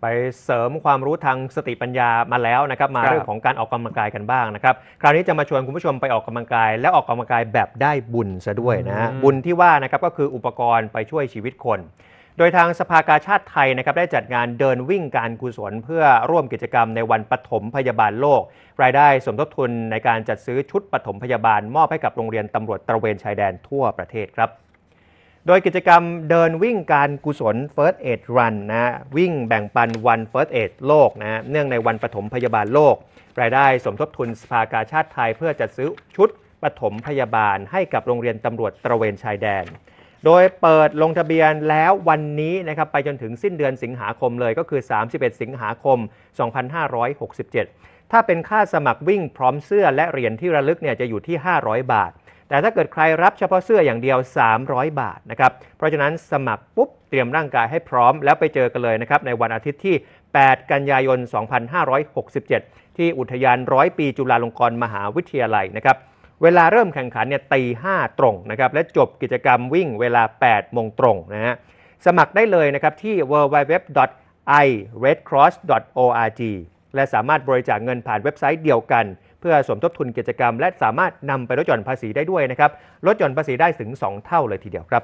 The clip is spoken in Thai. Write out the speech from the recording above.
ไปเสริมความรู้ทางสติปัญญามาแล้วนะครับมาเรื่องของการออกกำลังกายกันบ้างนะครับคราวนี้จะมาชวนคุณผู้ชมไปออกกำลังกายและออกกำลังกายแบบได้บุญซะด้วยนะะบุญที่ว่านะครับก็คืออุปกรณ์ไปช่วยชีวิตคน โดยทางสภากาชาติไทยนะครับได้จัดงานเดินวิ่งการกุศล เพื่อร่วมกิจกรรมในวันปฐมพยาบาลโลก รายได้สมทบทุนในการจัดซื้อชุดปฐมพยาบาลมอบให้กับโรงเรียนตำรวจตระเวนชายแดนทั่วประเทศครับโดยกิจกรรมเดินวิ่งการกุศล First Aid Run นะวิ่งแบ่งปันวัน First Aid โลกนะเนื่องในวันปฐมพยาบาลโลก รายได้สมทบทุนสภากาชาติไทยเพื่อจัดซื้อชุดปฐมพยาบาลให้กับโรงเรียนตำรวจตระเวนชายแดน โดยเปิดลงทะเบียนแล้ววันนี้นะครับไปจนถึงสิ้นเดือนสิงหาคมเลยก็คือ 31 สิงหาคม 2567 ถ้าเป็นค่าสมัครวิ่งพร้อมเสื้อและเหรียญที่ระลึกเนี่ยจะอยู่ที่ 500 บาทแต่ถ้าเกิดใครรับเฉพาะเสื้ออย่างเดียว 300 บาทนะครับ เพราะฉะนั้นสมัครปุ๊บ เตรียมร่างกายให้พร้อมแล้วไปเจอกันเลยนะครับในวันอาทิตย์ที่ 8 กันยายน 2567 ที่อุทยานร้อยปีจุฬาลงกรณ์มหาวิทยาลัยนะครับ เวลาเริ่มแข่งขันเนี่ยตีห้าตรงนะครับ และจบกิจกรรมวิ่งเวลา 8 โมงตรงนะฮะ สมัครได้เลยนะครับที่ www i redcross org และสามารถบริจาคเงินผ่านเว็บไซต์เดียวกัน เพื่อสมทบทุนกิจกรรม และสามารถนำไปลดหย่อนภาษีได้ด้วยนะครับลดหย่อนภาษีได้ถึง 2 เท่าเลยทีเดียวครับ